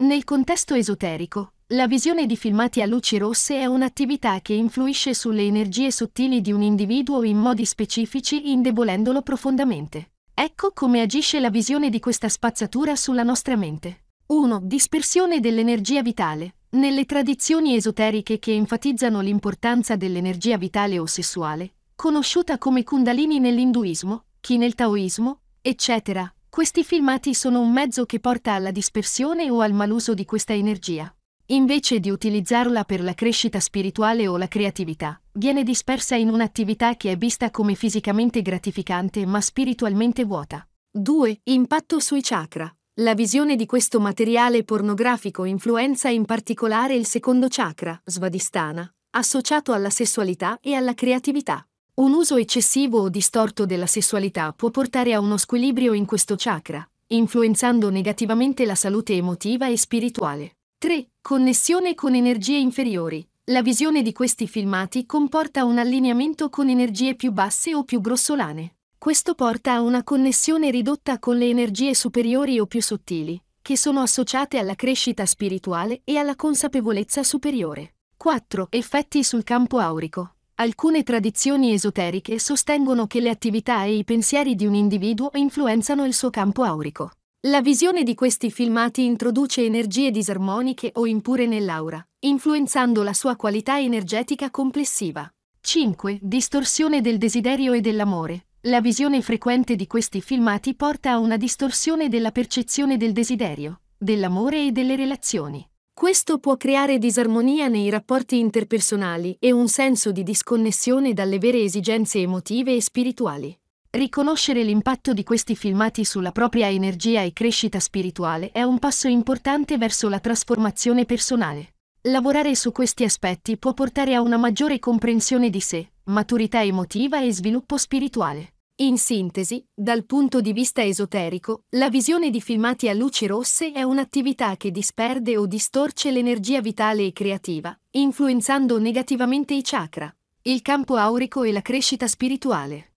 Nel contesto esoterico, la visione di filmati a luci rosse è un'attività che influisce sulle energie sottili di un individuo in modi specifici indebolendolo profondamente. Ecco come agisce la visione di questa spazzatura sulla nostra mente. 1. Dispersione dell'energia vitale. Nelle tradizioni esoteriche che enfatizzano l'importanza dell'energia vitale o sessuale, conosciuta come Kundalini nell'induismo, chi nel taoismo, eccetera, questi filmati sono un mezzo che porta alla dispersione o al maluso di questa energia. Invece di utilizzarla per la crescita spirituale o la creatività, viene dispersa in un'attività che è vista come fisicamente gratificante ma spiritualmente vuota. 2. Impatto sui chakra. La visione di questo materiale pornografico influenza in particolare il secondo chakra, Svadistana, associato alla sessualità e alla creatività. Un uso eccessivo o distorto della sessualità può portare a uno squilibrio in questo chakra, influenzando negativamente la salute emotiva e spirituale. 3. Connessione con energie inferiori. La visione di questi filmati comporta un allineamento con energie più basse o più grossolane. Questo porta a una connessione ridotta con le energie superiori o più sottili, che sono associate alla crescita spirituale e alla consapevolezza superiore. 4. Effetti sul campo aurico. Alcune tradizioni esoteriche sostengono che le attività e i pensieri di un individuo influenzano il suo campo aurico. La visione di questi filmati introduce energie disarmoniche o impure nell'aura, influenzando la sua qualità energetica complessiva. 5. Distorsione del desiderio e dell'amore. La visione frequente di questi filmati porta a una distorsione della percezione del desiderio, dell'amore e delle relazioni. Questo può creare disarmonia nei rapporti interpersonali e un senso di disconnessione dalle vere esigenze emotive e spirituali. Riconoscere l'impatto di questi filmati sulla propria energia e crescita spirituale è un passo importante verso la trasformazione personale. Lavorare su questi aspetti può portare a una maggiore comprensione di sé, maturità emotiva e sviluppo spirituale. In sintesi, dal punto di vista esoterico, la visione di filmati a luci rosse è un'attività che disperde o distorce l'energia vitale e creativa, influenzando negativamente i chakra, il campo aurico e la crescita spirituale.